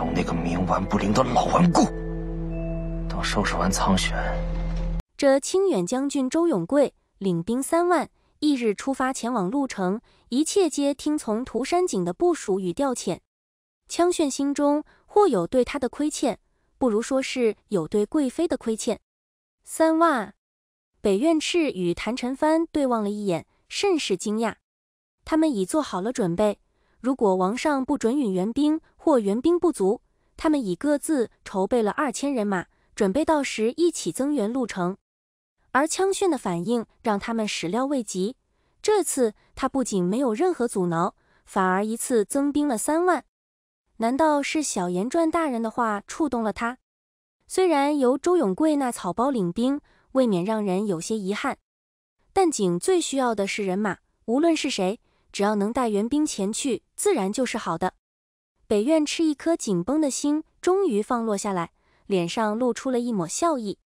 从那个冥顽不灵的老顽固，等收拾完苍玄。这清远将军周永贵领兵三万，翌日出发前往潞城，一切皆听从涂山璟的部署与调遣。羌炫心中或有对他的亏欠，不如说是有对贵妃的亏欠。三万，北苑赤与谭陈帆对望了一眼，甚是惊讶。他们已做好了准备。如果王上不准允援兵，或援兵不足，他们已各自筹备了二千人马，准备到时一起增援路城。而羌炫的反应让他们始料未及，这次他不仅没有任何阻挠，反而一次增兵了三万。难道是小言传大人的话触动了他？虽然由周永贵那草包领兵，未免让人有些遗憾，但景最需要的是人马，无论是谁。只要能带援兵前去，自然就是好的。北苑吃一颗紧绷的心，终于放落下来，脸上露出了一抹笑意。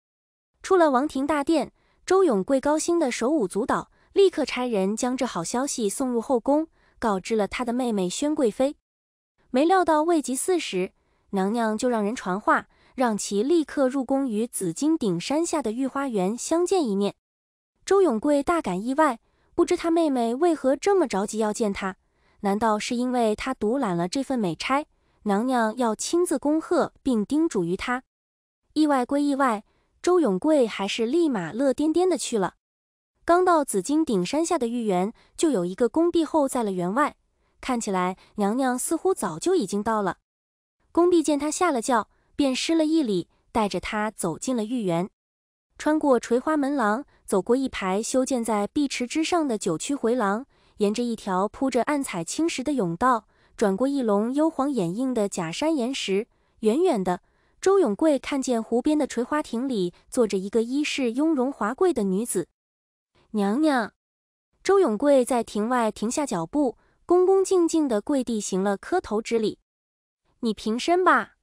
出了王庭大殿，周永贵高兴的手舞足蹈，立刻差人将这好消息送入后宫，告知了他的妹妹宣贵妃。没料到未及四时，娘娘就让人传话，让其立刻入宫与紫金顶山下的御花园相见一面。周永贵大感意外。不知他妹妹为何这么着急要见他？难道是因为他独揽了这份美差，娘娘要亲自恭贺并叮嘱于他？意外归意外，周永贵还是立马乐颠颠的去了。刚到紫金顶山下的御园，就有一个宫婢候在了园外，看起来娘娘似乎早就已经到了。宫婢见他下了轿，便施了一礼，带着他走进了御园。穿过垂花门廊，走过一排修建在碧池之上的九曲回廊，沿着一条铺着暗彩青石的甬道，转过一垄幽黄掩映的假山岩石，远远的，周永贵看见湖边的垂花亭里坐着一个衣饰雍容华贵的女子。娘娘，周永贵在亭外停下脚步，恭恭敬敬地跪地行了磕头之礼。你平身吧。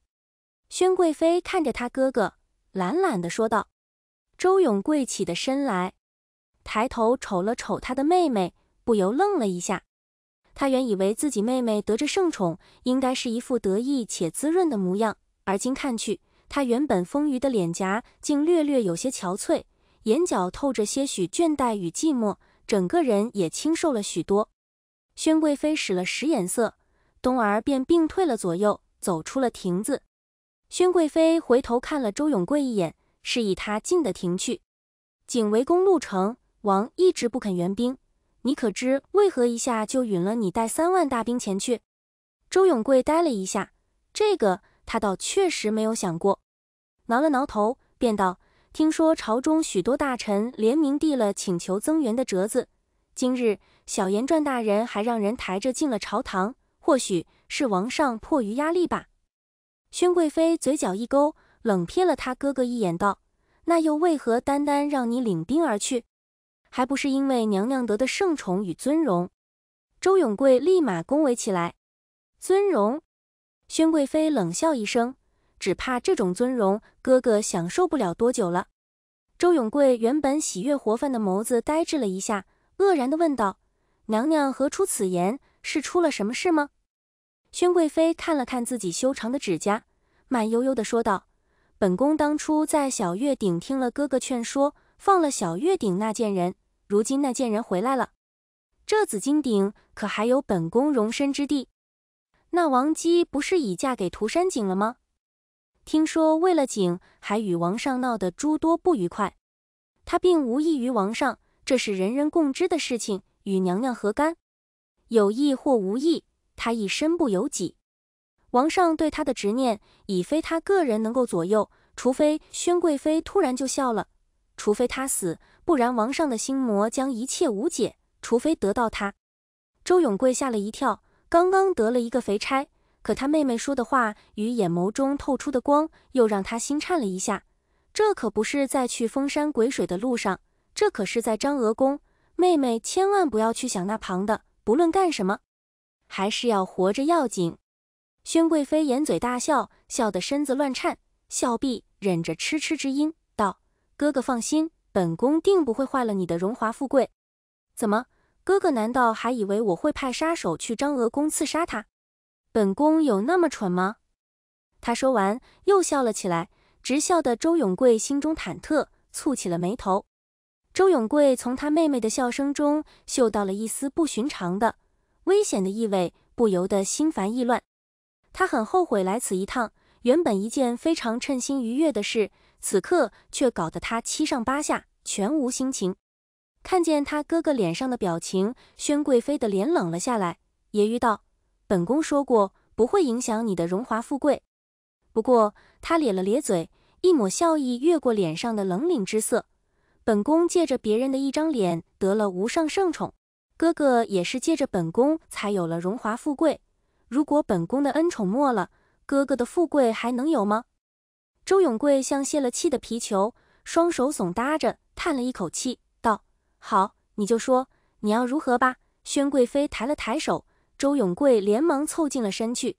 宣贵妃看着他哥哥，懒懒地说道。周永贵起的身来，抬头瞅了瞅他的妹妹，不由愣了一下。他原以为自己妹妹得着圣宠，应该是一副得意且滋润的模样，而今看去，她原本丰腴的脸颊竟略略有些憔悴，眼角透着些许倦怠与寂寞，整个人也清瘦了许多。宣贵妃使了使眼色，冬儿便并退了左右，走出了亭子。宣贵妃回头看了周永贵一眼。示意他进得庭去。景围攻路城，王一直不肯援兵，你可知为何一下就允了你带三万大兵前去？周永贵呆了一下，这个他倒确实没有想过，挠了挠头，便道：“听说朝中许多大臣联名递了请求增援的折子，今日小言传大人还让人抬着进了朝堂，或许是王上迫于压力吧。”宣贵妃嘴角一勾。冷瞥了他哥哥一眼，道：“那又为何单单让你领兵而去？还不是因为娘娘得的圣宠与尊荣。”周永贵立马恭维起来：“尊荣。”宣贵妃冷笑一声，只怕这种尊荣哥哥享受不了多久了。周永贵原本喜悦活泛的眸子呆滞了一下，愕然地问道：“娘娘何出此言？是出了什么事吗？”宣贵妃看了看自己修长的指甲，慢悠悠地说道。本宫当初在小月顶听了哥哥劝说，放了小月顶那贱人。如今那贱人回来了，这紫金顶可还有本宫容身之地？那王姬不是已嫁给涂山璟了吗？听说为了璟，还与王上闹得诸多不愉快。他并无异于王上，这是人人共知的事情，与娘娘何干？有意或无意，他亦身不由己。皇上对他的执念已非他个人能够左右，除非宣贵妃突然就笑了，除非他死，不然王上的心魔将一切无解。除非得到他，周永贵吓了一跳，刚刚得了一个肥差，可他妹妹说的话与眼眸中透出的光又让他心颤了一下。这可不是在去封山鬼水的路上，这可是在张娥宫。妹妹千万不要去想那旁的，不论干什么，还是要活着要紧。宣贵妃掩嘴大笑，笑得身子乱颤，笑毕忍着痴痴之音道：“哥哥放心，本宫定不会坏了你的荣华富贵。怎么，哥哥难道还以为我会派杀手去张娥宫刺杀他？本宫有那么蠢吗？”她说完又笑了起来，直笑得周永贵心中忐忑，蹙起了眉头。周永贵从他妹妹的笑声中嗅到了一丝不寻常的、危险的意味，不由得心烦意乱。他很后悔来此一趟，原本一件非常称心愉悦的事，此刻却搞得他七上八下，全无心情。看见他哥哥脸上的表情，宣贵妃的脸冷了下来，揶揄道：“本宫说过不会影响你的荣华富贵。”不过他咧了咧嘴，一抹笑意越过脸上的冷凛之色。本宫借着别人的一张脸得了无上圣宠，哥哥也是借着本宫才有了荣华富贵。如果本宫的恩宠没了，哥哥的富贵还能有吗？周永贵像泄了气的皮球，双手耸搭着，叹了一口气，道：“好，你就说你要如何吧。”宣贵妃抬了抬手，周永贵连忙凑近了身去。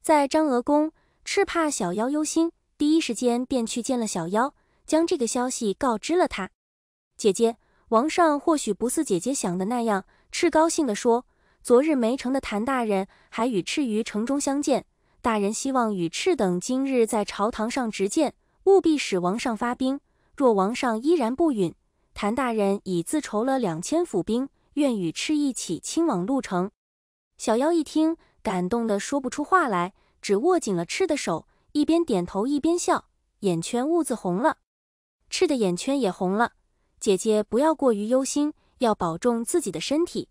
在张娥宫，赤怕小妖忧心，第一时间便去见了小妖，将这个消息告知了他。姐姐，王上或许不似姐姐想的那样。赤高兴地说。昨日没成的谭大人还与赤于城中相见，大人希望与赤等今日在朝堂上执剑，务必使王上发兵。若王上依然不允，谭大人已自筹了两千府兵，愿与赤一起亲往潞城。小妖一听，感动得说不出话来，只握紧了赤的手，一边点头一边笑，眼圈兀自红了。赤的眼圈也红了。姐姐不要过于忧心，要保重自己的身体。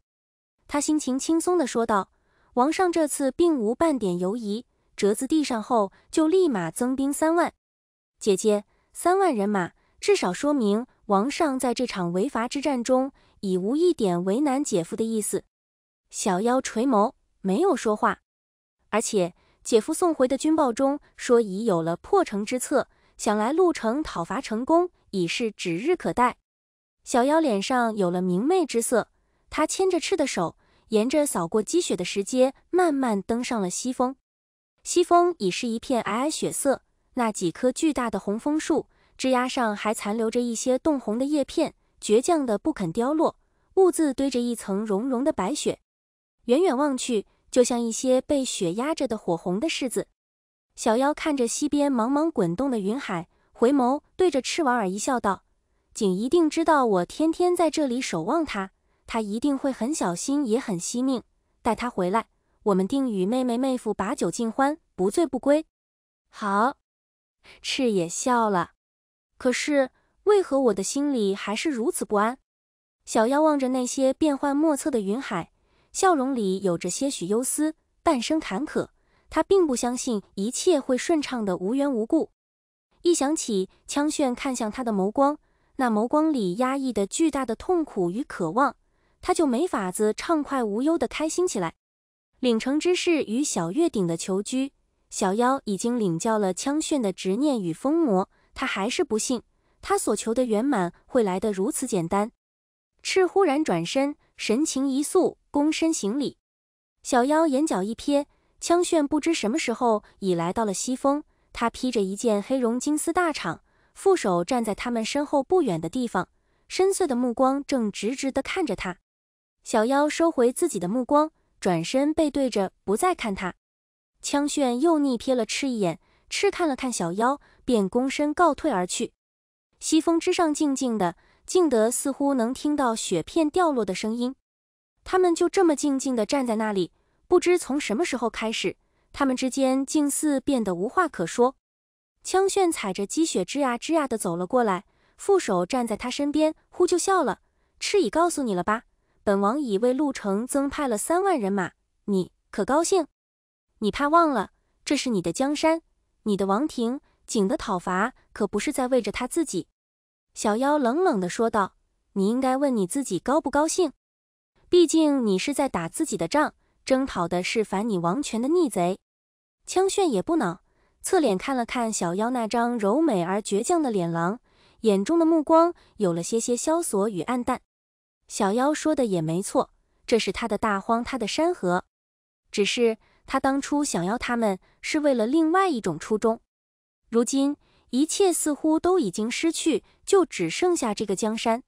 他心情轻松地说道：“王上这次并无半点犹疑，折子递上后就立马增兵三万。姐姐，三万人马，至少说明王上在这场围伐之战中已无一点为难姐夫的意思。”小妖垂眸，没有说话。而且姐夫送回的军报中说已有了破城之策，想来入城讨伐成功已是指日可待。小妖脸上有了明媚之色。他牵着赤的手，沿着扫过积雪的石阶，慢慢登上了西峰。西峰已是一片皑皑雪色，那几棵巨大的红枫树，枝丫上还残留着一些冻红的叶片，倔强的不肯凋落，兀自堆着一层绒绒的白雪。远远望去，就像一些被雪压着的火红的柿子。小妖看着西边茫茫滚动的云海，回眸对着赤婉儿一笑道：“景一定知道我天天在这里守望他。”他一定会很小心，也很惜命。待他回来，我们定与妹妹、妹夫把酒尽欢，不醉不归。好，赤也笑了。可是为何我的心里还是如此不安？小妖望着那些变幻莫测的云海，笑容里有着些许忧思。半生坎坷，他并不相信一切会顺畅的无缘无故。一想起枪炫看向他的眸光，那眸光里压抑的巨大的痛苦与渴望。他就没法子畅快无忧的开心起来。领城之事与小月顶的求居，小妖已经领教了枪炫的执念与疯魔，他还是不信，他所求的圆满会来得如此简单。赤忽然转身，神情一肃，躬身行礼。小妖眼角一瞥，枪炫不知什么时候已来到了西风，他披着一件黑绒金丝大氅，副手站在他们身后不远的地方，深邃的目光正直直的看着他。小妖收回自己的目光，转身背对着，不再看他。枪炫又逆瞥了赤一眼，赤看了看小妖，便躬身告退而去。西风之上，静静的，静得似乎能听到雪片掉落的声音。他们就这么静静的站在那里，不知从什么时候开始，他们之间竟似变得无话可说。枪炫踩着积雪，吱呀吱呀的走了过来，副手站在他身边，呼就笑了。赤已告诉你了吧？本王已为陆城增派了三万人马，你可高兴？你怕忘了，这是你的江山，你的王庭。景的讨伐可不是在为着他自己。小妖冷冷地说道：“你应该问你自己高不高兴？毕竟你是在打自己的仗，征讨的是反你王权的逆贼。”枪炫也不恼，侧脸看了看小妖那张柔美而倔强的脸庞，眼中的目光有了些些萧索与暗淡。小妖说的也没错，这是他的大荒，他的山河。只是他当初想要他们，是为了另外一种初衷。如今一切似乎都已经失去，就只剩下这个江山。